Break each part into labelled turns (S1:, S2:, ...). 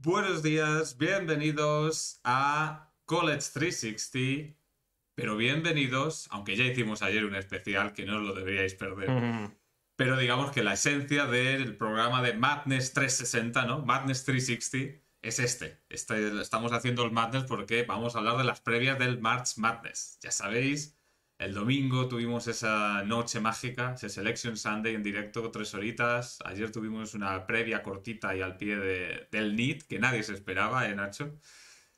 S1: Buenos días, bienvenidos a College 360, pero bienvenidos, aunque ya hicimos ayer un especial que no lo deberíais perder, pero digamos que la esencia del programa de Madness 360, ¿no? Madness 360 es este. este estamos haciendo el Madness porque vamos a hablar de las previas del March Madness. Ya sabéis, el domingo tuvimos esa noche mágica, ese Selection Sunday en directo, tres horitas. Ayer tuvimos una previa cortita y al pie del NIT, que nadie se esperaba, ¿eh, Nacho?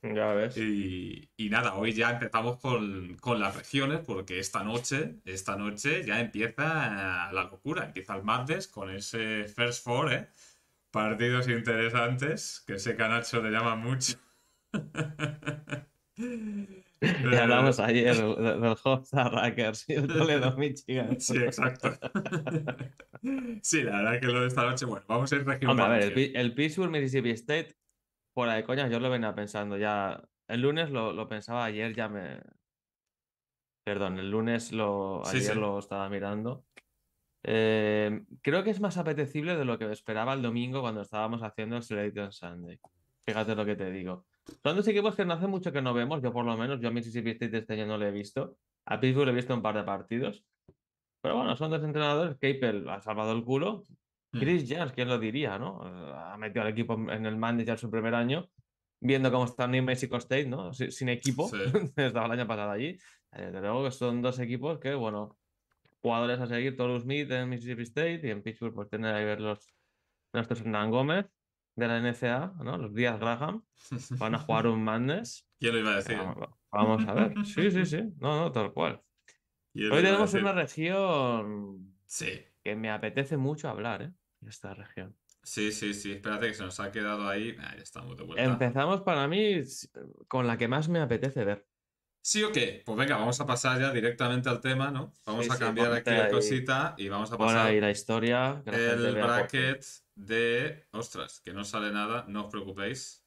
S1: Ya ves. Y, nada, hoy ya empezamos con, con, las regiones, porque esta noche, esta noche ya empieza la locura. Empieza el martes con ese First Four, ¿eh? Partidos interesantes, que sé que a Nacho le llama mucho.
S2: Ya hablamos ayer del, host a Rackers y el Toledo
S1: Michigan. Sí, exacto. sí, la verdad que lo de esta noche, bueno, vamos a ir regional. a ver,
S2: el, el, Pittsburgh Mississippi State, fuera de coña, yo lo venía pensando ya. El lunes lo, pensaba, ayer ya me. Perdón, el lunes lo. Ayer lo estaba mirando. Eh, creo que es más apetecible de lo que esperaba el domingo cuando estábamos haciendo el Selection Sunday. Fíjate lo que te digo. Son dos equipos que no hace mucho que no vemos, yo por lo menos, yo a Mississippi State este año no le he visto. A Pittsburgh le he visto un par de partidos. Pero bueno, son dos entrenadores. Capel ha salvado el culo. Mm. Chris Jones, ¿quién lo diría, no? Eh, ha metido al equipo en el manager su primer año, viendo cómo están New Mexico State, ¿no? Sin equipo, estaba el año pasado allí. Eh, desde luego que son dos equipos que, bueno, jugadores a seguir, los Smith en Mississippi State y en Pittsburgh, pues tener ahí ver los nuestros Hernán Gómez de la NCA, ¿no? Los días Graham, van a jugar un Madness. ¿Quién lo iba a decir?
S1: Vamos, a ver. Sí, sí, sí. No, no, tal cual. Hoy tenemos una
S2: región sí. que me apetece mucho hablar, ¿eh? Esta región.
S1: Sí, sí, sí. Espérate que se nos ha quedado ahí. Ah, estamos de vuelta.
S2: Empezamos para mí con la que más me apetece ver.
S1: ¿Sí o qué? Pues venga, vamos a pasar ya directamente al tema, ¿no? Vamos a cambiar aquí la cosita y vamos a pasar. ahí la historia. El bracket de. Ostras, que no sale nada, no os preocupéis.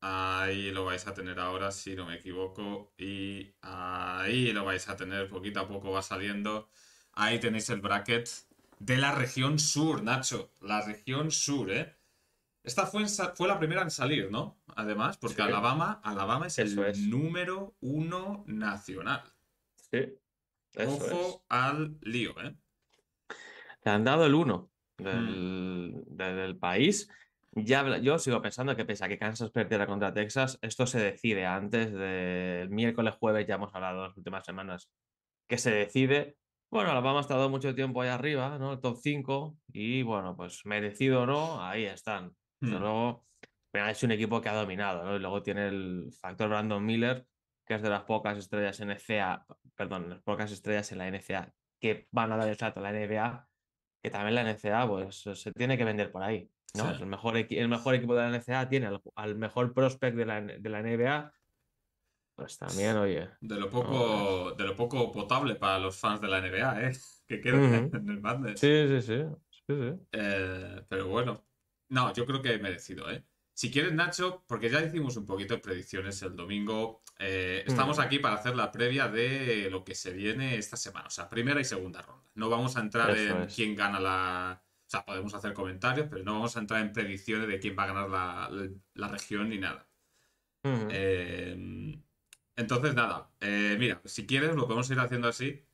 S1: Ahí lo vais a tener ahora, si no me equivoco. Y ahí lo vais a tener, poquito a poco va saliendo. Ahí tenéis el bracket de la región sur, Nacho. La región sur, ¿eh? Esta fue, fue la primera en salir, ¿no? Además, porque Alabama, es el número uno nacional. Sí. Eso al lío, ¿eh?
S2: Le han dado el uno del, mm. país. Ya, yo sigo pensando que pese a que Kansas perdiera contra Texas, esto se decide antes del miércoles, jueves, ya hemos hablado las últimas semanas, que se decide. Bueno, Alabama ha estado mucho tiempo ahí arriba, ¿no? top 5, y bueno, pues merecido o no, ahí están. Hmm. luego, es un equipo que ha dominado, ¿no? Y luego tiene el factor Brandon Miller, que es de las pocas estrellas en NCA, perdón, las pocas estrellas en la NCA que van a dar el salto a la NBA, que también la NCA pues, eh, se tiene que vender por ahí. ¿no? El, mejor el mejor equipo de la NCA tiene al, mejor prospect de la, de la NBA, pues también, oye. De lo poco,
S1: de lo poco potable para los fans de la NBA, ¿eh? Que quedan en el
S2: Sí, sí, sí.
S1: Eh, pero bueno, no, yo creo que he merecido, ¿eh? Si quieres, Nacho, porque ya hicimos un poquito de predicciones el domingo, eh, estamos mm. aquí para hacer la previa de lo que se viene esta semana, o sea, primera y segunda ronda. No vamos a entrar en quién gana la... O sea, podemos hacer comentarios, pero no vamos a entrar en predicciones de quién va a ganar la, región ni nada. Eh, entonces, nada, eh, mira, si quieres lo podemos ir haciendo así.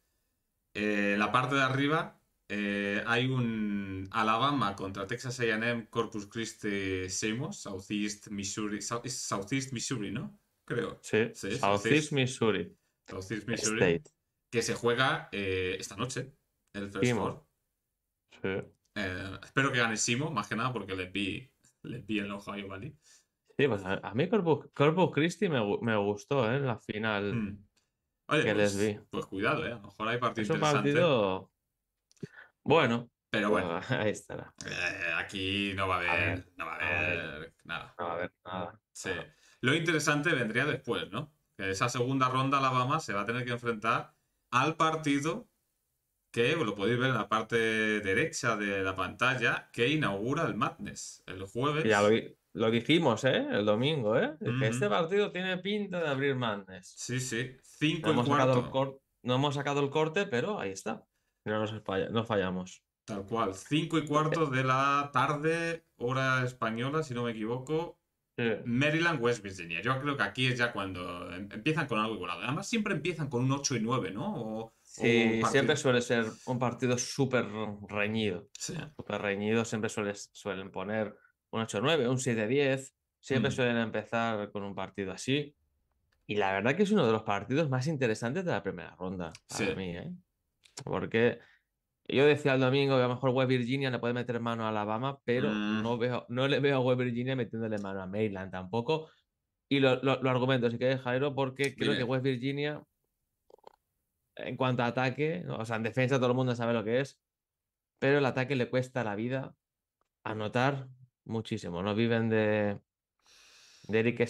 S1: la parte de arriba eh, hay un Alabama contra Texas AM, Corpus Christi, Seymour, Southeast Missouri. South, Southeast Missouri, ¿no? Creo. Sí, sí Southeast, Missouri. Southeast Missouri. Que se juega eh, esta noche, el Four. Sí. Eh, espero que gane Simo, más que nada, porque les vi, les vi en Ohio Valley.
S2: Sí, pues a, mí Corpus, Christi me, me gustó en la final mm.
S1: Oye, que pues, les vi. Pues cuidado, ¿eh? a lo mejor hay partido interesante. Bueno. Pero bueno. Ahí estará. Eh, aquí no va a haber, no va a haber, nada. No va a haber nada. Lo interesante vendría después, ¿no? Que esa segunda ronda Alabama se va a tener que enfrentar al partido que lo podéis ver en la parte derecha de la pantalla, que inaugura el Madness el jueves. Ya lo, lo ¿eh? El domingo, ¿eh? Este partido tiene pinta de abrir
S2: Madness. Sí, sí. Cinco no hemos sacado el corte, pero ahí está.
S1: No, nos no fallamos. Tal cual. Cinco y eh, cuarto eh. de la tarde, hora española, si no me equivoco. Maryland, West Virginia. Yo creo que aquí es ya cuando em, empiezan con algo igualado. Además, siempre empiezan con un 8 y 9, ¿no? sí, siempre suele ser
S2: un partido súper reñido.
S1: Súper
S2: reñido. Siempre suelen poner un 8 9, un 7 10. Siempre mm. suelen empezar con un partido así. Y la verdad que es uno de los partidos más interesantes de la primera ronda para mí, ¿eh? Porque yo decía el domingo que a lo mejor West Virginia le puede meter mano a Alabama, pero mm. no, veo, no le veo a West Virginia metiéndole mano a Maryland tampoco. Y lo, argumento, si quieres, Jairo, porque creo que West Virginia, en cuanto a ataque, o sea, en defensa todo el mundo sabe lo que es, pero el ataque le cuesta la vida anotar muchísimo. No viven de, de Eric,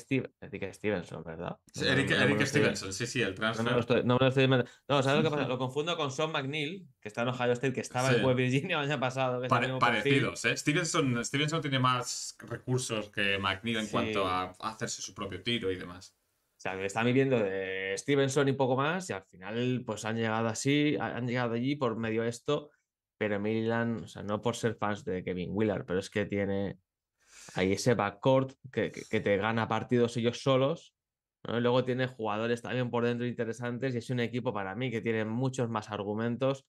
S2: Stevenson, ¿verdad? Eric, Stevenson, sí, sí, el transfer. No me lo estoy, no estoy No, ¿sabes lo que pasa? Lo confundo con Sean McNeil, que
S1: está en Ohio State, que estaba en West
S2: Virginia el año pasado. Que parecidos,
S1: ¿eh? Stevenson, Stevenson tiene más recursos que McNeil en cuanto a hacerse su propio tiro y demás. O sea, está viviendo
S2: de Stevenson y poco más, y al final, pues han llegado así, han llegado allí por medio de esto, pero Milan, o sea, no por ser fans de Kevin Willard, pero es que tiene hay ese backcourt que, que, te gana partidos ellos solos. luego tiene jugadores también por dentro interesantes y es un equipo para mí que tiene muchos más argumentos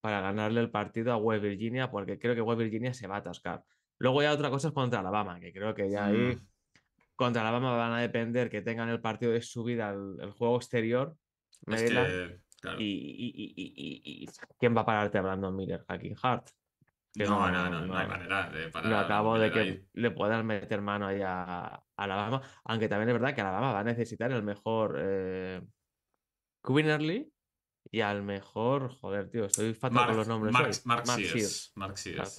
S2: para ganarle el partido a West Virginia, porque creo que West Virginia se va a atascar. Luego ya otra cosa es contra Alabama, que creo que ya ahí mm. contra Alabama van a depender que tengan el partido de subida al el juego exterior. y, quién va a pararte a Miller? Hacking Hart no, no, no, no, hay manera. De lo acabo de que le puedan meter mano ahí a, Alabama. Aunque también es verdad que Alabama va a necesitar el mejor eh, y al mejor, joder, tío, estoy fatal con los nombres. Mark,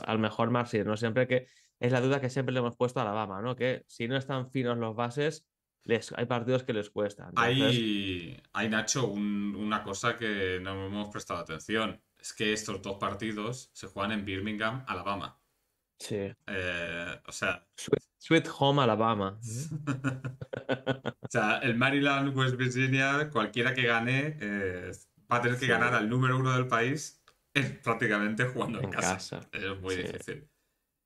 S2: Al, mejor Mark Sears, ¿no? Siempre que es la duda que siempre le hemos puesto a Alabama, ¿no? Que si no están finos los bases, les, hay partidos que les cuestan. Hay,
S1: Nacho, una cosa que no hemos prestado atención es que estos dos partidos se juegan en Birmingham, Alabama. Sí. Eh, o sea. Sweet, Home, Alabama. o sea, el Maryland, West Virginia, cualquiera que gane eh, va a tener que ganar al número uno del país eh, prácticamente jugando en, casa. Es muy difícil.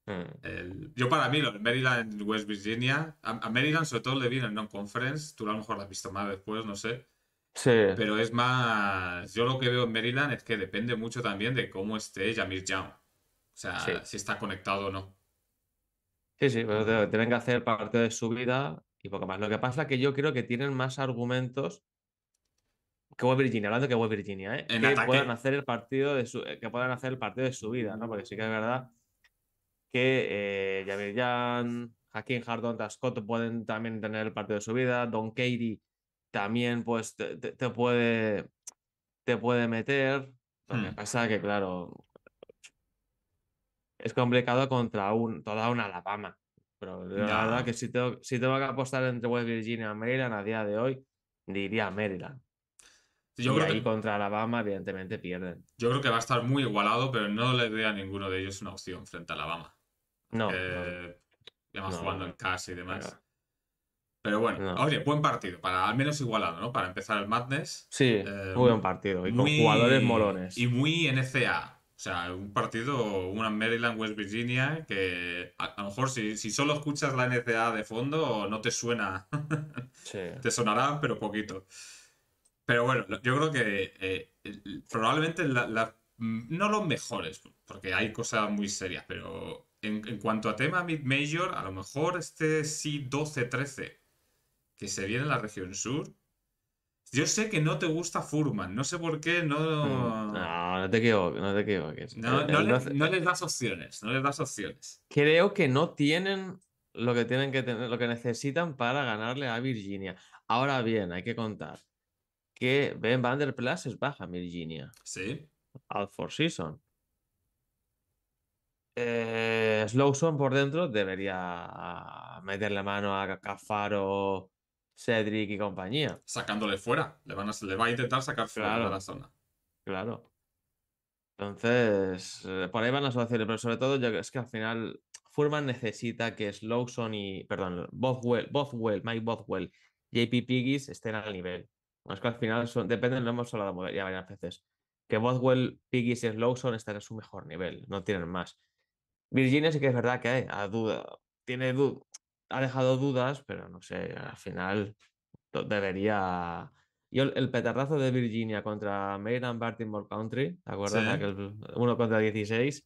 S1: Mm. yo para mí, los Maryland, West Virginia, a, Maryland sobre todo le viene en non-conference, tú a lo mejor la has visto más después, no sé, pero es más, yo lo que veo en Maryland es que depende mucho también de cómo esté Jamir Young. O sea, si está conectado o no.
S2: Sí, sí, pero pues tienen que hacer parte de su vida y poco más. Lo que pasa es que yo creo que tienen más argumentos que West Virginia, hablando que West Virginia, ¿eh? que, puedan hacer el partido de su, que puedan hacer el de su vida, ¿no? Porque sí que es verdad que eh, Jamir Young, Hakeem Hardon, Scott pueden también tener el partido de su vida, Don Katie también pues te, te, puede, te puede meter. Lo que hmm. pasa que, claro, es complicado contra un, toda una Alabama. Pero la verdad que si tengo, si tengo que apostar entre West Virginia y Maryland a día de hoy, diría Maryland. y contra Alabama, evidentemente, pierden. Yo creo que va a estar
S1: muy igualado, pero no le doy a ninguno de ellos una opción frente a Alabama. No. Eh, Además, jugando en casa y demás. Pero bueno, oye, buen partido, para al menos igualado, ¿no? Para empezar el Madness. Sí, eh, muy buen partido, y con jugadores molones. Y muy NCA. O sea, un partido, una Maryland, West Virginia, que a, lo mejor si, solo escuchas la NCA de fondo, no te suena. Te sonará, pero poquito. Pero bueno, yo creo que eh, probablemente no los mejores, porque hay cosas muy serias, pero en, en cuanto a tema mid-major, a lo mejor este sí 12-13 que se viene en la región sur. Yo sé que no te gusta Furman, no sé por qué, no. Mm.
S2: No, te equivoques, no les eh,
S1: eh, das opciones, no les das opciones.
S2: Creo que no tienen lo que tienen que tener, lo que necesitan para ganarle a Virginia. Ahora bien, hay que contar que Ben Van es baja Virginia. Sí. Out for season. Eh, Slowson por dentro debería meterle la mano a Cafaro Cedric y compañía. Sacándole fuera. Le, van a, le va a intentar sacar fuera de la zona. Claro. Entonces, eh, por ahí van a soluciones, pero sobre todo yo, es que al final Furman necesita que Slowson y, perdón, Bothwell, Bothwell Mike Bothwell, JP Piggies estén al nivel. Es que al final son, dependen, lo hemos hablado ya varias veces, que Bothwell, Piggies y Slowson estén a su mejor nivel, no tienen más. Virginia sí que es verdad que hay eh, a duda, tiene duda, ha dejado dudas, pero no sé, al final debería. Yo el petardazo de Virginia contra Maryland Baltimore Country, ¿te acuerdas? Uno Aquel contra 16.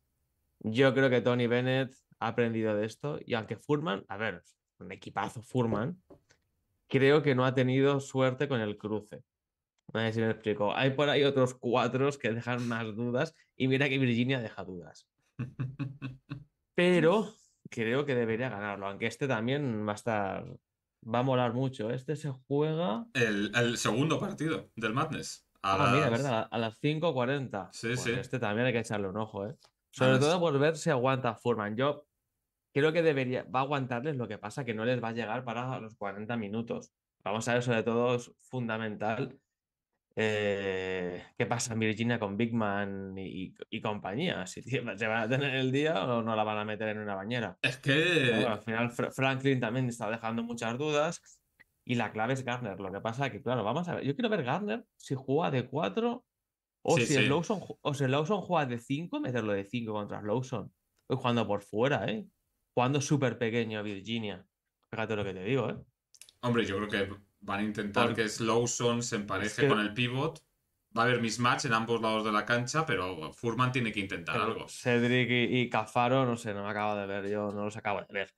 S2: Yo creo que Tony Bennett ha aprendido de esto. Y aunque Furman, a ver, un equipazo Furman, creo que no ha tenido suerte con el cruce. No sé si me explico. Hay por ahí otros cuatro que dejan más dudas. Y mira que Virginia deja dudas. Pero creo que debería ganarlo, aunque este también va a estar, va a molar mucho. Este se juega... El, segundo partido del Madness. A ah, las... A las 5.40. Sí, sí. Este también hay que echarle un ojo, ¿eh? Sobre todo por ver si aguanta Furman. Yo creo que debería, va a aguantarles, lo que pasa que no les va a llegar para los 40 minutos. Vamos a ver, sobre todo es fundamental eh, ¿Qué pasa en Virginia con Big Man y, compañía? ¿Si se van a tener el día o no la van a meter en una bañera? Es
S1: que. al
S2: final, Franklin también está dejando muchas dudas. Y la clave es Garner. Lo que pasa es que, claro, vamos a ver. Yo quiero ver Garner si juega de 4 o, si, El Lawson, juega de 5, meterlo de 5 contra Lawson. Hoy jugando por fuera, ¿eh? Jugando súper
S1: pequeño Virginia. Fíjate lo que te digo, ¿eh? Hombre, yo creo que Van a intentar que Slowson se empareje con el pivot. Va a haber mismatch en ambos lados de la cancha, pero Furman tiene que intentar algo. Cedric y, Cafaro, no sé, no me acabo de ver, yo no los acabo de ver.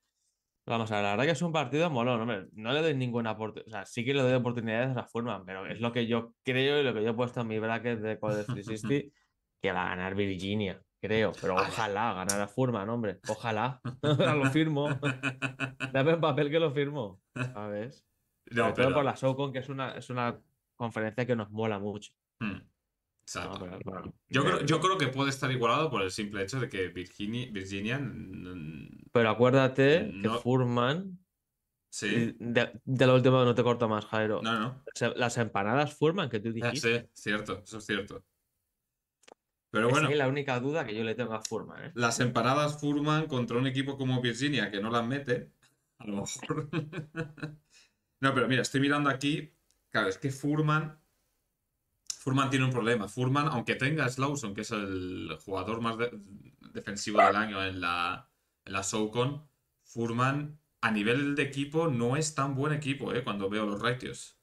S2: Vamos a ver, la verdad que es un partido molón, hombre. No le doy ninguna oportunidad. O sea, sí que le doy oportunidades a Furman, pero es lo que yo creo y lo que yo he puesto en mi bracket de College 360, que va a ganar Virginia, creo. Pero ojalá ganara Furman, hombre. Ojalá. lo firmo. Dame el papel que lo firmo. A ver pero... por la SoCon que es una, es una conferencia que nos mola mucho. Hmm. Exacto. yo, creo, que
S1: puede estar igualado por el simple hecho de que Virginia. Virginia
S2: pero acuérdate que Furman. Sí. Eh, de, lo último no te corto más, Jairo. No, no.
S1: Las empanadas Furman que tú dijiste. sí, cierto, eso es cierto. Pero bueno. Es
S2: la única duda que yo le tengo a Furman. ¿eh? Las empanadas
S1: Furman contra un equipo como Virginia que no las mete, a lo mejor. No, pero mira, estoy mirando aquí. Claro, es que Furman. Furman tiene un problema. Furman, aunque tenga a Slauson, que es el jugador más defensivo del año en la, en la Furman, a nivel de equipo, no es tan buen equipo, ¿eh? Cuando veo los ratios.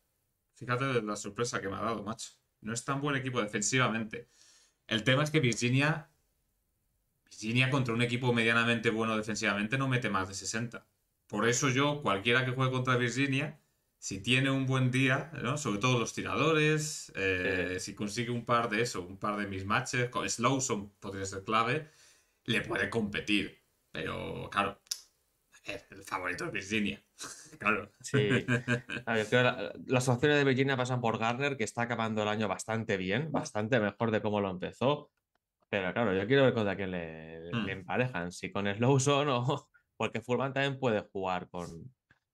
S1: Fíjate la sorpresa que me ha dado, macho. No es tan buen equipo defensivamente. El tema es que Virginia. Virginia contra un equipo medianamente bueno defensivamente no mete más de 60. Por eso yo, cualquiera que juegue contra Virginia, si tiene un buen día, sobre todo los tiradores, eh, si consigue un par de eso, un par de mismatches, con Slowson podría ser clave, le puede competir. Pero claro, el favorito es Virginia. claro. Sí. las opciones de Virginia
S2: pasan por Garner, que está acabando el año bastante bien, bastante mejor de cómo lo empezó. Pero claro, yo quiero ver contra quién le, hmm. emparejan, si con Slowson o. Porque Fulman también puede jugar con,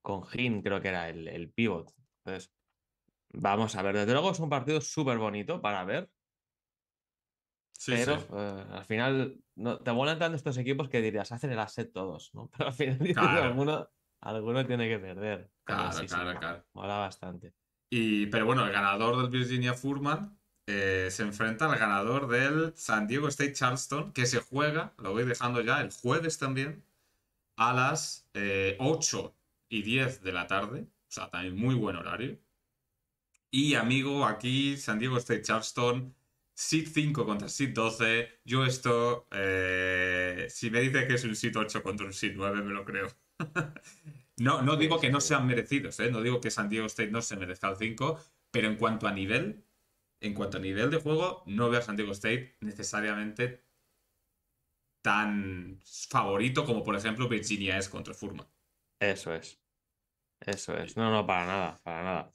S2: con Hin, creo que era el, el pivot. Entonces, vamos a ver. Desde luego es un partido súper bonito para ver. Sí, pero eh, al final no, te vuelan tanto estos equipos que dirías, hacen el asset todos, ¿no? Pero al final
S1: alguno, alguno, tiene que perder. Claro, claro, claro. Mola bastante. Y, pero bueno, el ganador del Virginia Furman eh, se enfrenta al ganador del San Diego State Charleston, que se juega, lo voy dejando ya, el jueves también, a las eh, 8 y 10 de la tarde, o sea, también muy buen horario. Y amigo, aquí San Diego State Charleston, sit 5 contra sit 12. Yo esto, eh, si me dice que es un SIT 8 contra un sit 9, me lo creo. no, no digo que no sean merecidos, ¿eh? no digo que San Diego State no se merezca el 5, pero en cuanto a nivel, en cuanto a nivel de juego, no veo a San Diego State necesariamente tan favorito como por ejemplo Virginia es contra Furman.
S2: Eso es. Eso es. No, no, para nada, para nada.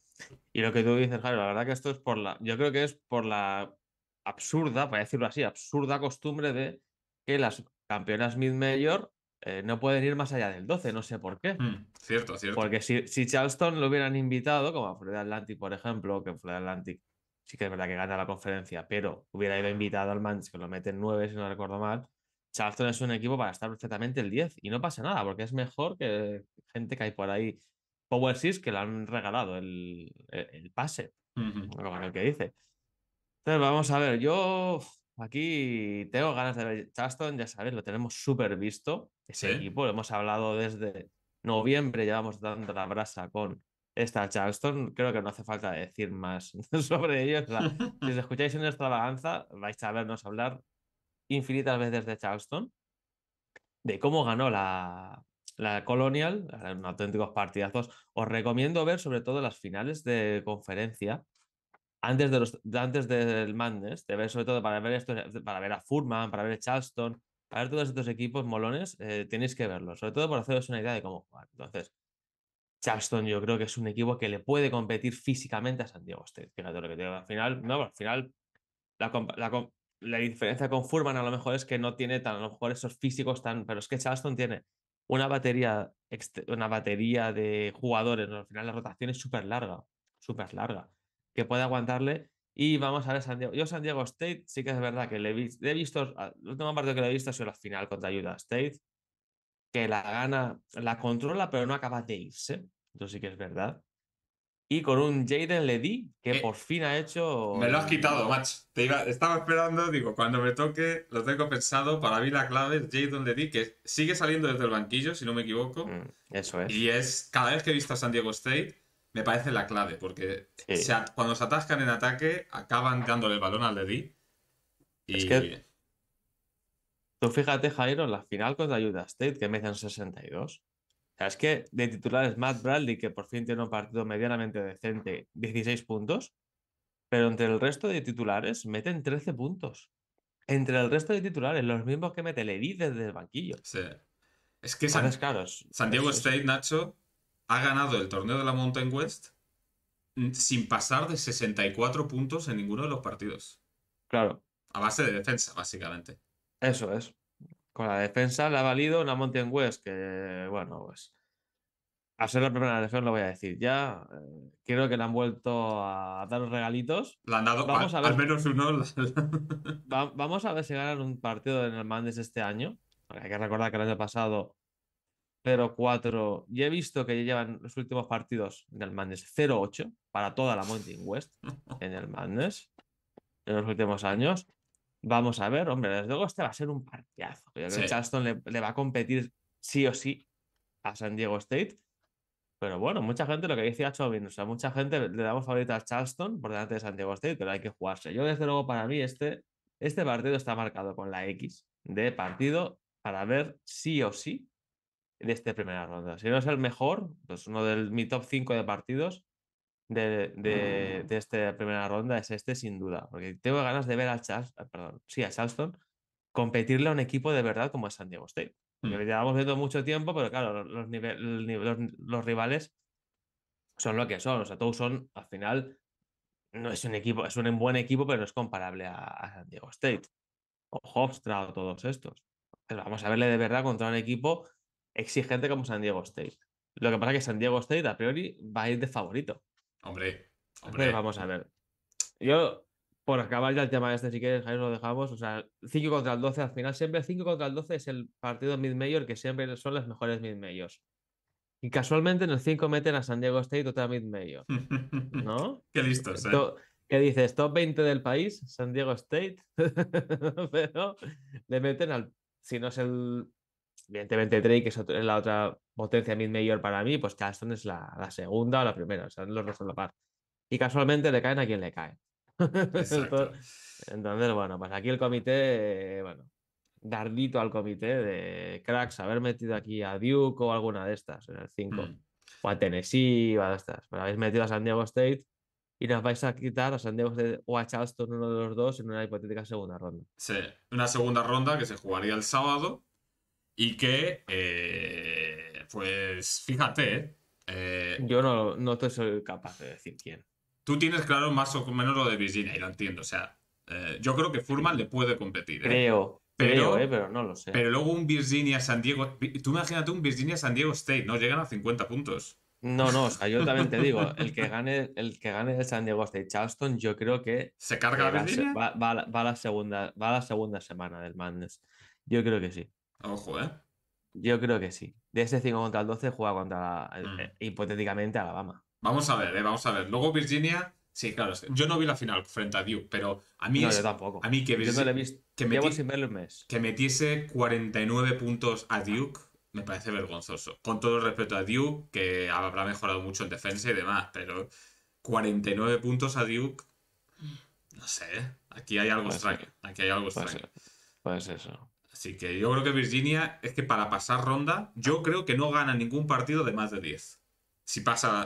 S2: Y lo que tú dices, Javier la verdad que esto es por la. Yo creo que es por la absurda, para decirlo así, absurda costumbre de que las campeonas mid-major eh, no pueden ir más allá del 12, no sé por qué. Mm, cierto, cierto. Porque si, si, Charleston lo hubieran invitado, como a Florida Atlantic, por ejemplo, que Florida Atlantic sí que es verdad que gana la conferencia, pero hubiera ido invitado al Manch, que lo meten nueve, si no recuerdo mal, Charleston es un equipo para estar perfectamente el 10 y no pasa nada, porque es mejor que gente que hay por ahí. Power Six que le han regalado el, e-, pase,
S1: como
S2: el que dice. Entonces, vamos a ver, yo aquí tengo ganas de ver Charleston, ya sabéis, lo tenemos súper visto, ese equipo, lo hemos hablado desde noviembre, llevamos dando la brasa con esta Charleston, creo que no hace falta decir más sobre ellos. si os escucháis en balanza vais a vernos hablar infinitas veces de Charleston, de cómo ganó la, la Colonial, auténticos partidazos. Os recomiendo ver sobre todo las finales de conferencia antes, de los, antes del mandes de ver sobre todo para ver esto, para ver a Furman, para ver a Charleston, para ver todos estos equipos molones, eh, tenéis que verlos, sobre todo por haceros una idea de cómo jugar. Entonces, Charleston yo creo que es un equipo que le puede competir físicamente a San Diego State. Fíjate lo que te al final, no, al final la, la, la diferencia con Furman a lo mejor es que no tiene tan, a lo mejor esos físicos tan, pero es que Charleston tiene una batería, una batería de jugadores, al final la rotación es súper larga, súper larga, que puede aguantarle. Y vamos a ver San Diego. Yo San Diego State sí que es verdad que le he, visto, he visto ah, el último partido que le he visto ha sido la final contra Utah State, que la gana, la controla, pero no acaba de irse. Entonces sí que es verdad. Y con un Jaden Ledy
S1: que eh, por fin ha hecho. Me lo has quitado, macho. estaba esperando, digo, cuando me toque, lo tengo pensado. Para mí la clave es Jaden Ledy, que sigue saliendo desde el banquillo, si no me equivoco. Mm, eso es. Y es, cada vez que he visto a San Diego State, me parece la clave, porque cuando se atascan en ataque, acaban dándole el balón al Ledy. Y... Es que. Tú fíjate, Jairo, en la final contra Utah State, que me hacen 62
S2: es que de titulares Matt Bradley, que por fin tiene un partido medianamente decente, 16 puntos, pero entre el resto de titulares meten 13 puntos. Entre el resto de titulares, los mismos que mete Levy desde el banquillo. Sí. Es que San Diego
S1: State, Nacho, ha ganado el torneo de la Mountain West mm, sin pasar de 64 puntos en ninguno de los partidos. Claro. A base de defensa, básicamente.
S2: Eso es con la defensa le ha valido una Mountain West, que bueno, pues a ser la primera defensa lo voy a decir ya. Eh, creo que le han vuelto a dar los regalitos. Le han dado vamos a, ver, al menos
S1: uno.
S2: vamos a ver si ganan un partido en el Mandes este año. Porque hay que recordar que el año pasado 0-4. Y he visto que ya llevan los últimos partidos en el Mandes 0-8 para toda la Mountain West en el Mandes en los últimos años. Vamos a ver, hombre, desde luego este va a ser un partidazo. Yo Charleston le, va a competir sí o sí a San Diego State. Pero bueno, mucha gente, lo que decía Chovin, o sea, mucha gente le damos favorita a Charleston por delante de San Diego State, pero hay que jugarse. Yo, desde luego, para mí, este, este partido está marcado con la X de partido para ver sí o sí de esta primera ronda. Si no es el mejor, pues uno de mi top 5 de partidos, de, mm. de, esta primera ronda es este, sin duda. Porque tengo ganas de ver al Charles, ah, perdón, sí, a Charleston competirle a un equipo de verdad como es San Diego State. Mm. Llevamos viendo mucho tiempo, pero claro, los, niveles, los, rivales son lo que son. O sea, todos son, al final, no es un equipo, es un buen equipo, pero no es comparable a, San Diego State. O Hofstra o todos estos. vamos a verle de verdad contra un equipo exigente como San Diego State. Lo que pasa es que San Diego State, a priori, va a ir de favorito. Hombre, hombre. vamos a ver. Yo, por acabar ya el tema este, si quieres, Jairo, lo dejamos. O sea, 5 contra el 12 al final, siempre 5 contra el 12 es el partido mid-major que siempre son los mejores mid-majors. Y casualmente en el 5 meten a San Diego State otra mid-major. ¿No? Qué listos, ¿eh? ¿Qué dices? Top 20 del país, San Diego State. Pero le meten al, si no es el evidentemente Drake es, es la otra potencia mid mayor para mí, pues Charleston es la, segunda o la primera, o sea, los dos son la par. Y casualmente le caen a quien le cae. Entonces, bueno, pues aquí el comité, eh, bueno, dardito al comité de cracks, haber metido aquí a Duke o alguna de estas, en el 5, mm. o a Tennessee, o a estas. Pero habéis metido a San Diego State y nos vais a quitar a San Diego State o a Charleston, uno de los dos, en una hipotética segunda ronda.
S1: Sí, una segunda ronda que se jugaría el sábado y que, eh, pues fíjate. Eh, yo no, no te soy capaz de decir quién. Tú tienes claro más o menos lo de Virginia y lo entiendo. O sea, eh, yo creo que Furman le puede competir. Creo, pero, pero no lo sé. Pero luego un Virginia San Diego. Tú imagínate un Virginia San Diego State, no llegan a 50 puntos. No, no, o sea, yo también te digo, el que gane, el que gane el San Diego
S2: State Charleston, yo creo que. ¿Se carga Virginia? Va, la segunda, va a la segunda semana del Madness. Yo creo que sí. Ojo, ¿eh? Yo creo que sí. De ese 5 contra el 12 juega contra, hipotéticamente eh, mm. eh, hipotéticamente, Alabama. Vamos a ver, eh,
S1: vamos a ver. Luego Virginia, sí, claro. Yo no vi la final frente a Duke, pero a mí... No, tampoco. A mí que Yo no Que sin verlo un mes. Que metiese 49 puntos a Duke me parece vergonzoso. Con todo el respeto a Duke, que habrá mejorado mucho en defensa y demás, pero 49 puntos a Duke... No sé, ¿eh? aquí hay algo extraño. Aquí hay algo extraño.
S2: Pues eso.
S1: Así que yo creo que Virginia es que para pasar ronda, yo creo que no gana ningún partido de más de 10. Si pasa,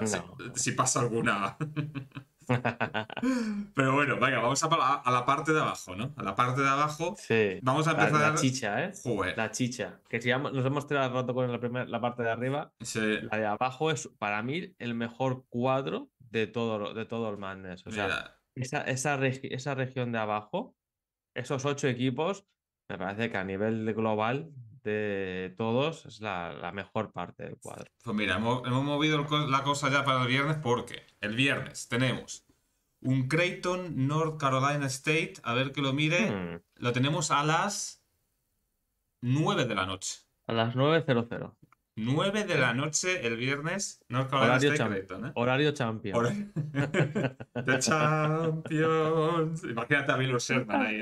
S1: si, pasa alguna. Pero bueno, venga, vamos a la, a la, parte de abajo, ¿no? A la parte de abajo. Sí.
S2: Vamos a empezar. La, la chicha, ¿eh? La chicha. Que si nos hemos tirado rato con la, primera la parte de arriba. La de abajo es, para mí, el mejor cuadro de todo, de todo el Madness. O sea, esa, esa región de abajo, esos ocho equipos, me parece que a nivel global de todos es la, mejor parte del cuadro.
S1: Pues mira, hemos, movido la cosa ya para el viernes porque el viernes tenemos un Creighton North Carolina State, a ver que lo mire, hmm. lo tenemos a las 9 de la noche. A las 9.00. 9 de la eh. noche el viernes, North Carolina Horario State Creighton, ¿eh?
S2: Horario Champions. de
S1: Champions. Imagínate a Bill Sherman ahí.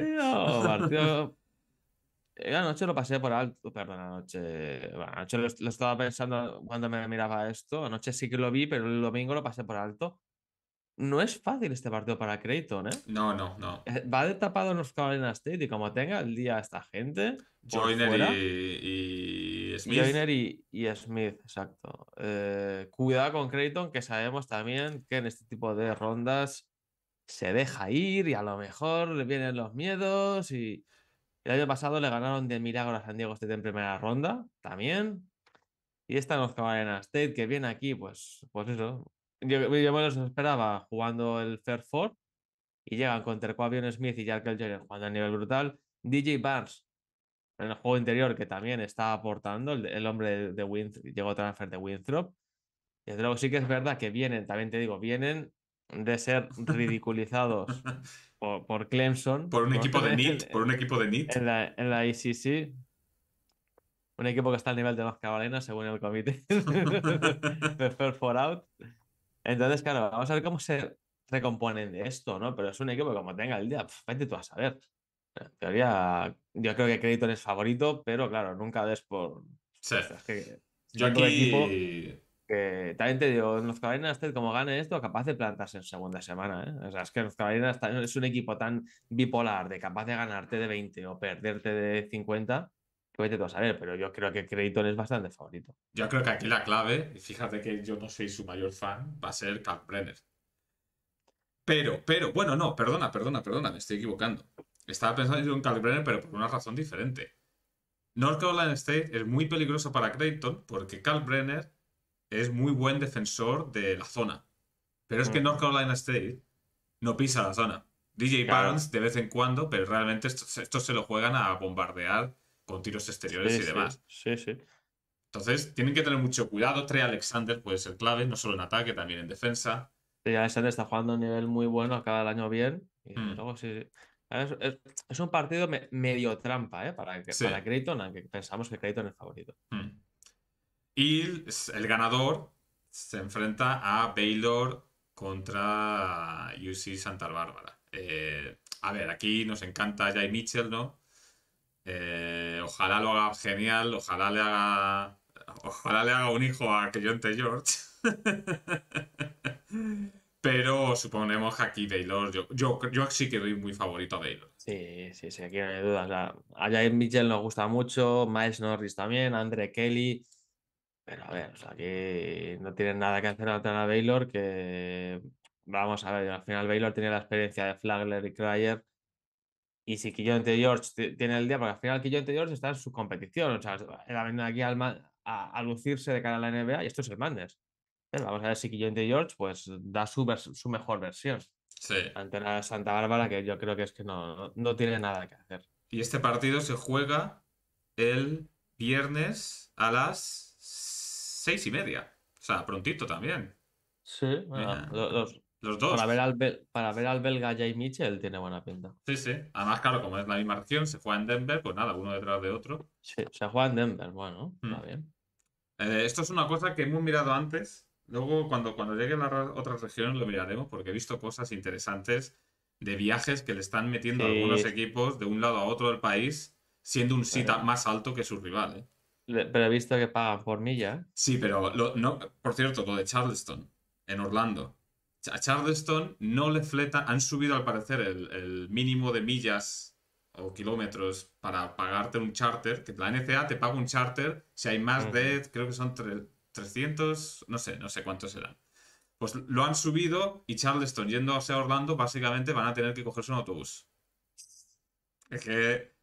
S2: Eh, anoche lo pasé por alto, perdón, anoche, anoche lo, estaba pensando cuando me miraba esto, anoche sí que lo vi, pero el domingo lo pasé por alto. No es fácil este partido para Creighton, ¿eh? No, no, no. Eh, va de tapado los Carolina State y como tenga el día esta gente. Joyner
S1: y, Smith. Joyner
S2: y, Smith, exacto. Eh, cuidado con Creighton, que sabemos también que en este tipo de rondas se deja ir y a lo mejor le vienen los miedos y. El año pasado le ganaron de milagro a San Diego State en primera ronda, también. Y esta los Carolina State, que viene aquí, pues, pues eso. Yo, yo me los esperaba jugando el Fair y llegan con Terquavion Smith y Jarkel Jr. jugando a nivel brutal. DJ Barnes en el juego interior, que también está aportando. El, hombre de Winthrop, llegó transfer de Winthrop. Y desde luego sí que es verdad que vienen, también te digo, vienen de ser ridiculizados por, Clemson. Por un equipo de NIT. Por un equipo de NIT. En la, en ICC. Un equipo que está al nivel de más caballeros, según el comité de Fair for Out. Entonces, claro, vamos a ver cómo se recomponen de esto, ¿no? Pero es un equipo que, como tenga el día, pff, vete tú a saber. En teoría, yo creo que Creighton es favorito, pero claro, nunca des por. Sí. yo aquí.
S1: Equipo
S2: también te digo, North Carolina State, como gane esto, capaz de plantarse en segunda semana. ¿eh? O sea, es que North Carolina es un equipo tan bipolar, de capaz de ganarte de 20 o perderte de 50, que te vas a saber, pero yo creo que Creighton es bastante favorito.
S1: Yo creo que aquí la clave, y fíjate que yo no soy su mayor fan, va a ser Carl Brenner. Pero, pero, bueno, no, perdona, perdona, perdona, me estoy equivocando. Estaba pensando en Carl Brenner, pero por una razón diferente. North Carolina State es muy peligroso para Creighton porque Carl Brenner es muy buen defensor de la zona. Pero es que mm. North Carolina State no pisa la zona. DJ Barnes de vez en cuando, pero realmente estos, se lo juegan a bombardear con tiros exteriores y demás. Sí, sí, Entonces, tienen que tener mucho cuidado. Trey Alexander puede ser clave, no solo en ataque, también en defensa.
S2: Sí, Alexander está jugando a un nivel muy bueno, acaba el año bien. Y mm. luego sí, es, un partido medio trampa,
S1: ¿eh? Para, para Creighton, aunque pensamos que Creighton es favorito. Mm. Y el ganador se enfrenta a Baylor contra UC Santa Bárbara. Eh, a ver, aquí nos encanta Jay Mitchell, ¿no? Eh, ojalá lo haga genial, ojalá le haga. Ojalá le haga un hijo a Keyonte George. Pero suponemos que aquí Baylor, yo, yo, sí que soy muy favorito a Baylor. Sí, sí, sí, aquí no hay dudas. a
S2: Jay Mitchell nos gusta mucho, Miles Norris también, Andre Kelly. Pero a ver, sea, aquí no tienen nada que hacer a Baylor, que vamos a ver, al final Baylor tiene la experiencia de Flagler y Cryer. Y si de George tiene el día, porque al final de George está en su competición, o sea, él ha venido aquí a, lucirse de cara a la NBA y esto es el mandes vamos a ver si de George pues da su, mejor versión. Sí. Ante la Santa Bárbara, que yo creo que es que no tiene nada que hacer. Y este partido se
S1: juega el viernes a las seis y media. O sea, prontito también. Sí, los, dos. Para ver, al para ver al belga Jay Mitchell tiene buena pinta. Sí, sí. Además, claro, como es la misma región se juega en Denver, pues nada, uno detrás de otro. Sí, se juega en Denver, bueno, mm. está bien. Eh, esto es una cosa que hemos mirado antes. Luego, cuando, cuando llegue a otras regiones, lo miraremos porque he visto cosas interesantes de viajes que le están metiendo algunos equipos de un lado a otro del país, siendo un sitio más alto que su rival. ¿eh? Pero he visto que pagan por milla. Sí, pero no, por cierto, lo de Charleston, en Orlando. A Charleston no le fleta, han subido al parecer el, mínimo de millas o kilómetros para pagarte un charter, que la NCA te paga un charter si hay más mm. de, creo que son 300, no sé, no sé cuántos serán. Pues lo han subido y Charleston yendo hacia Orlando básicamente van a tener que cogerse un autobús. Es que... Eh,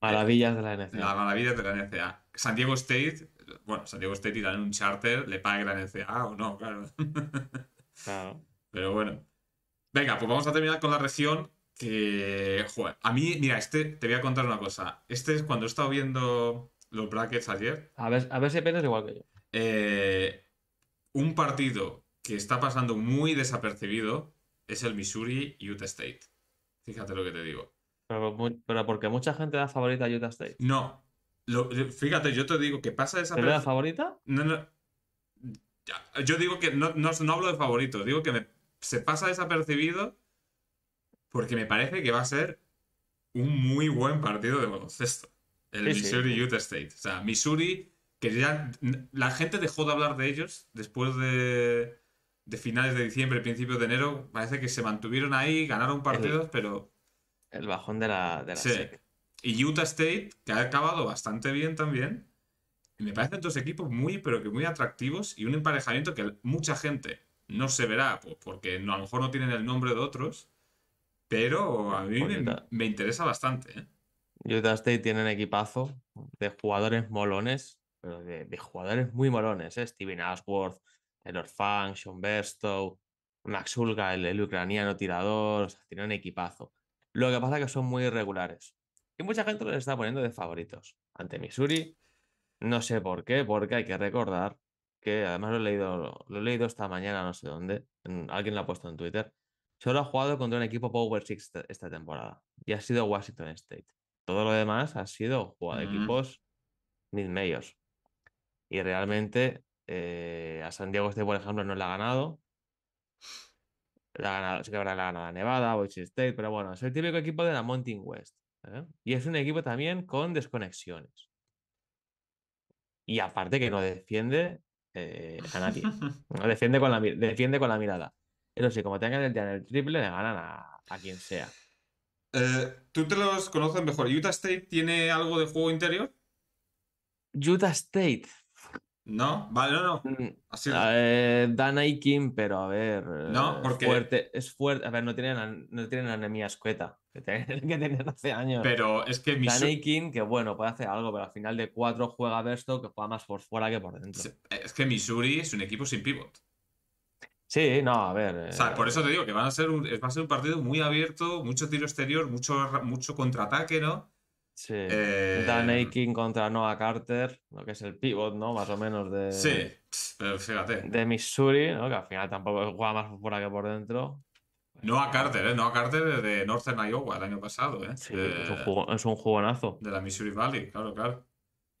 S1: maravillas de la NCA. maravillas de la NCA. San Diego State, bueno, San Diego State y en un charter, le pagan la NCA o no, claro. claro. Pero bueno. Venga, pues vamos a terminar con la región que, joder, a mí, mira, este, te voy a contar una cosa. Este es cuando he estado viendo los brackets ayer. A ver, a ver si apenas igual que yo. Eh, un partido que está pasando muy desapercibido es el Missouri Utah State. Fíjate lo que te digo. Pero, pero porque mucha gente da favorita a Utah State. No, eh, fíjate, yo te digo que pasa esa pelea. favorita? No, no. Yo digo que no, no, no hablo de favorito. digo que se pasa desapercibido porque me parece que va a ser un muy buen partido de baloncesto. El Missouri Utah State. O sea, Missouri, que ya la gente dejó de hablar de ellos después de, finales de diciembre, principios de enero. Parece que se mantuvieron ahí, ganaron partidos, pero. El bajón de la, de la y Utah State, que ha acabado bastante bien también. me parecen dos equipos muy, pero que muy atractivos y un emparejamiento que mucha gente no se verá, porque no, a lo mejor no tienen el nombre de otros, pero a mí me, interesa bastante. ¿eh? Utah State tiene
S2: un equipazo de jugadores molones, pero de, jugadores muy molones, ¿eh? Steven Ashworth, Taylor Fang, Sean Berstow, Max Ulga, el, ucraniano tirador, o tienen un equipazo. Lo que pasa es que son muy irregulares. Y mucha gente lo está poniendo de favoritos ante Missouri. No sé por qué, porque hay que recordar que además lo he leído, lo leído esta mañana, no sé dónde. alguien lo ha puesto en Twitter. Solo ha jugado contra un equipo Power Six esta temporada. Y ha sido Washington State. Todo lo demás ha sido equipos mid-majors. Y realmente eh, a San Diego State, por ejemplo, no le ha ganado. La ha ganado, sí que habrá ganado a Nevada, Boise State, pero bueno, es el típico equipo de la Mountain West. ¿eh? Y es un equipo también con desconexiones. Y aparte que no defiende eh, a nadie. No defiende con la, defiende con la mirada. Pero sí como tengan el el triple, le ganan
S1: a, quien sea. Eh, Tú te los conoces mejor. ¿Utah State tiene algo de juego interior?
S2: Utah State.
S1: No, vale, no, no. Mm,
S2: Así pero a ver. No, eh, porque. Es fuerte, es fuerte. A ver, no tienen, no tienen anemia escueta que tienen hace años. Pero es que Dan que bueno, puede hacer algo, pero al final de cuatro juega esto, que juega más por fuera que por dentro.
S1: Eh, es que Missouri es un equipo sin pivot. Sí, no, a ver. O sea, eh, por eso te digo que van a ser va a ser un partido muy abierto, mucho tiro exterior, mucho, mucho contraataque, ¿no? Sí. Dan eh,
S2: Aiken contra Noah Carter, lo que es el pivot, ¿no? Más o menos de. Sí, De Missouri, ¿no? Que al final tampoco juega más por fuera que por dentro.
S1: Noah Carter, ¿eh? Noah Carter de Northern Iowa el año pasado, ¿eh? es,
S2: un jugonazo. De
S1: la Missouri Valley, claro, claro.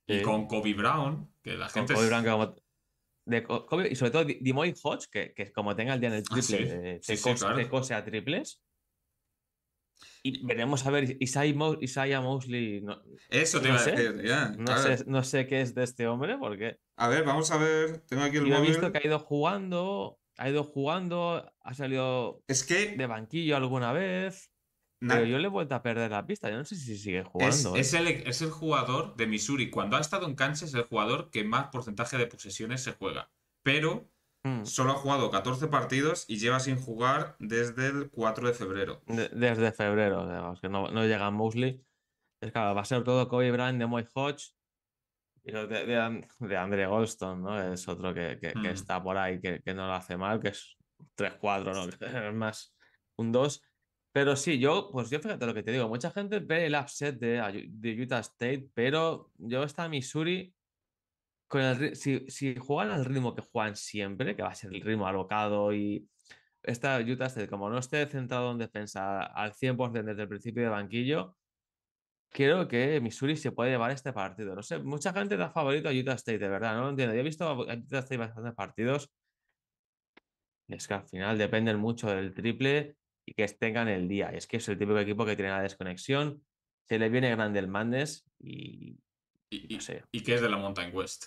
S1: Y con Kobe Brown, que la gente. Kobe
S2: Brown, que como... y sobre todo Dimoy Hodge, que, que como tenga el día en el ah, triple, se cose a triples. Y veremos a ver, Isaiah, Isaiah Mosley. Eso te no sé, a decir, No, sé, qué es de este hombre, porque. A ver, vamos a ver. Tengo aquí el he visto que ha ido jugando, ha ido jugando, ha salido es que... de banquillo alguna vez. Pero yo le he vuelto a perder la pista, yo no sé si sigue jugando. ¿eh? Es,
S1: el, es el jugador de Missouri. Cuando ha estado en cancha es el jugador que más porcentaje de posesiones se juega. Pero Mm. Solo ha jugado 14 partidos y lleva sin jugar desde el 4 de febrero.
S2: desde febrero, digamos, que no, no llega Mosley. Es claro, va a ser todo Kobe Bryant, Moy Hodge y de, de, de, Andre Goldstone, ¿no? Es otro que, que, mm. está por ahí, que, que, no lo hace mal, que es 3-4, ¿no? Es más un 2. Pero sí, yo, pues yo fíjate lo que te digo, mucha gente ve el upset de, de Utah State, pero yo en Missouri si, si, juegan al ritmo que juegan siempre, que va a ser el ritmo alocado y esta Utah State, como no esté centrado en defensa al 100% desde el principio de banquillo, creo que Missouri se puede llevar este partido. No sé, mucha gente da favorito a Utah State, de verdad, no lo entiendo. Yo he visto a Utah State bastantes partidos es que al final dependen mucho del triple y que tengan el día. es que es el tipo de equipo que tiene la desconexión, se le viene grande el Mandes
S1: y, sé. y que es de la Mountain West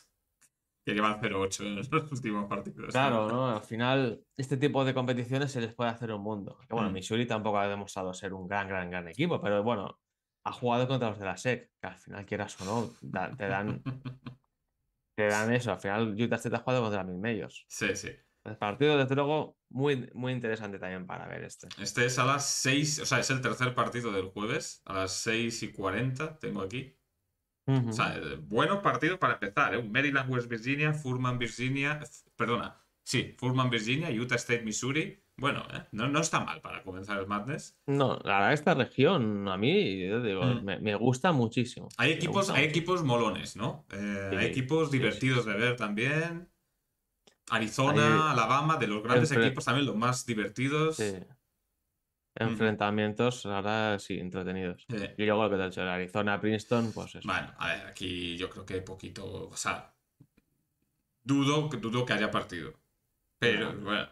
S1: que llevan 0-8 en los últimos partidos. Claro, ¿no?
S2: Al final, este tipo de competiciones se les puede hacer un mundo. Que, bueno, mm. Missouri tampoco ha demostrado ser un gran, gran, gran equipo, pero bueno, ha jugado contra los de la SEC, que al final, quieras o no, te dan. te dan eso. Al final, Utah State ha jugado contra mil
S1: medios. Sí, sí. El partido, desde luego,
S2: muy, muy interesante también para ver este.
S1: Este es a las 6, o sea, es el tercer partido del jueves, a las 6 y 40, tengo aquí. O sea, eh, buenos partidos para empezar. ¿eh? Maryland, West Virginia, Furman, Virginia. Perdona, sí, Furman, Virginia, Utah State, Missouri. Bueno, ¿eh? no, no, está mal para comenzar el Madness.
S2: No, la esta región a mí mm. me, gusta muchísimo. Hay equipos, hay
S1: equipos molones, ¿no? Eh, hay equipos divertidos de ver también. Arizona, Alabama, de los grandes equipos también los más divertidos
S2: enfrentamientos ahora sí, entretenidos. Y luego lo que te he dicho, Arizona-Princeton, pues eso.
S1: Bueno, a ver, aquí yo creo que poquito, o sea, dudo, que haya partido. Pero, bueno.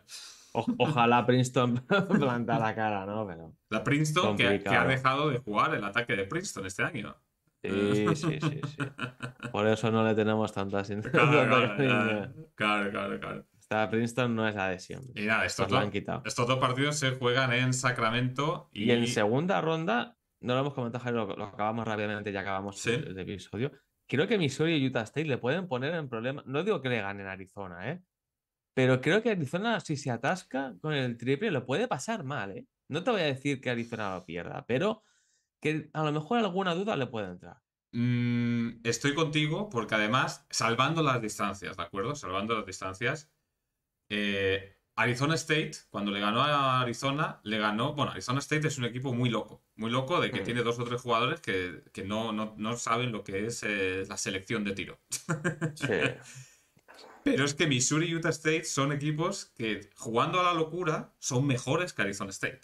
S1: ojalá Princeton
S2: planta la cara,
S1: ¿no? Pero la Princeton que, ha dejado de jugar el ataque de Princeton este año. Sí, sí, sí, sí.
S2: Por eso no le tenemos tantas... intenciones claro, claro, claro. Princeton no es la de siempre. Y nada, estos, dos,
S1: partidos se juegan en Sacramento. Y, en
S2: segunda ronda, no lo hemos comentado, lo, acabamos rápidamente, ya acabamos el, episodio. Creo que Missouri y Utah State le pueden poner en problema. No digo que le ganen Arizona, ¿eh? Pero creo que Arizona, si se atasca con el triple, lo puede pasar mal, ¿eh? No te voy a decir que Arizona lo pierda, pero que a lo mejor alguna duda le puede entrar.
S1: Mm, estoy contigo porque además, salvando las distancias, ¿de acuerdo? Salvando las distancias, eh, Arizona State, cuando le ganó a Arizona, le ganó. Bueno, Arizona State es un equipo muy loco, muy loco de que mm. tiene dos o tres jugadores que, no, saben lo que es eh, la selección de tiro. Pero es que Missouri y Utah State son equipos que, jugando a la locura, son mejores que Arizona State.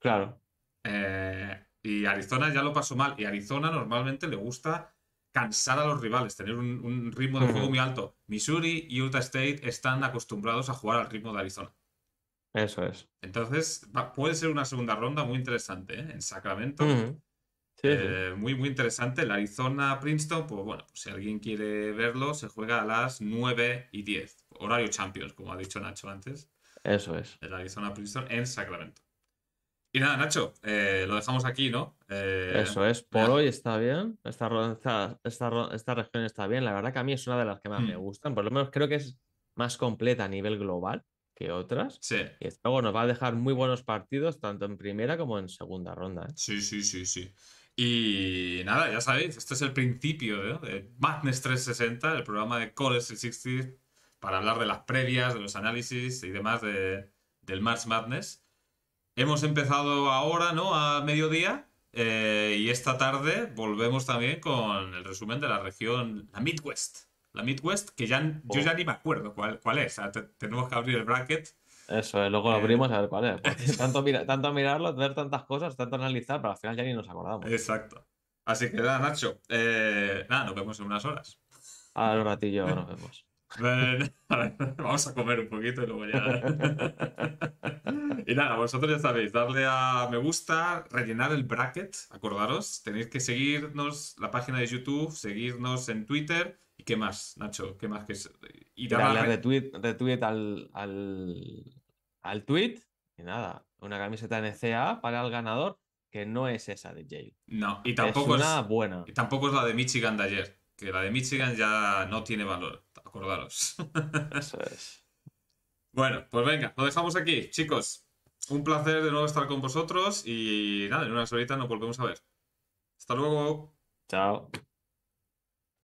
S1: Claro. Eh, y Arizona ya lo pasó mal. Y Arizona normalmente le gusta cansar a los rivales, tener un, ritmo de juego muy alto. Missouri y Utah State están acostumbrados a jugar al ritmo de Arizona. Eso es. Entonces, puede ser una segunda ronda muy interesante ¿eh? en Sacramento. Eh, muy, muy interesante. El Arizona-Princeton, pues bueno, pues si alguien quiere verlo, se juega a las 9 y 10. Horario Champions, como ha dicho Nacho antes. Eso es. El Arizona-Princeton en Sacramento. Y nada, Nacho, eh, lo dejamos aquí, ¿no? Eh, Eso es, por hoy
S2: está bien, esta, esta, región está bien, la verdad que a mí es una de las que más me mm. gustan, por lo menos creo que es más completa a nivel global que otras. Sí. Y luego nos va a dejar muy buenos partidos, tanto en primera
S1: como en segunda ronda. ¿eh? Sí, sí, sí, sí. Y nada, ya sabéis, este es el principio de Madness 360, el programa de College 360, para hablar de las previas, de los análisis y demás de, del March Madness. Hemos empezado ahora, ¿no? A mediodía. Eh, y esta tarde volvemos también con el resumen de la región, la Midwest. La Midwest, que ya, yo ya oh. ni me acuerdo cuál, es. tenemos que abrir el bracket. Eso, eh, luego lo eh, abrimos a ver cuál es. tanto, mira, tanto mirarlo,
S2: ver tantas cosas, tanto analizar, pero al final ya ni nos acordamos. Exacto. Así que nada, Nacho. nada,
S1: nos vemos en unas horas. A ratillo nos vemos. vamos a comer un poquito y luego ya. y nada, vosotros ya sabéis, darle a me gusta, rellenar el bracket, acordaros. Tenéis que seguirnos la página de YouTube, seguirnos en Twitter. ¿Y qué más, Nacho? ¿Qué más que Y darle
S2: retweet, al, al, tweet. Y nada, una camiseta NCA para el ganador, que no es esa de Jay.
S1: No, y tampoco es, una buena. Y tampoco es la de Michigan de ayer, que la de Michigan ya no tiene valor recordaros. Eso es. Bueno, pues venga, lo dejamos aquí, chicos. Un placer de nuevo estar con vosotros y nada, en una horitas nos volvemos a ver. Hasta luego. Chao.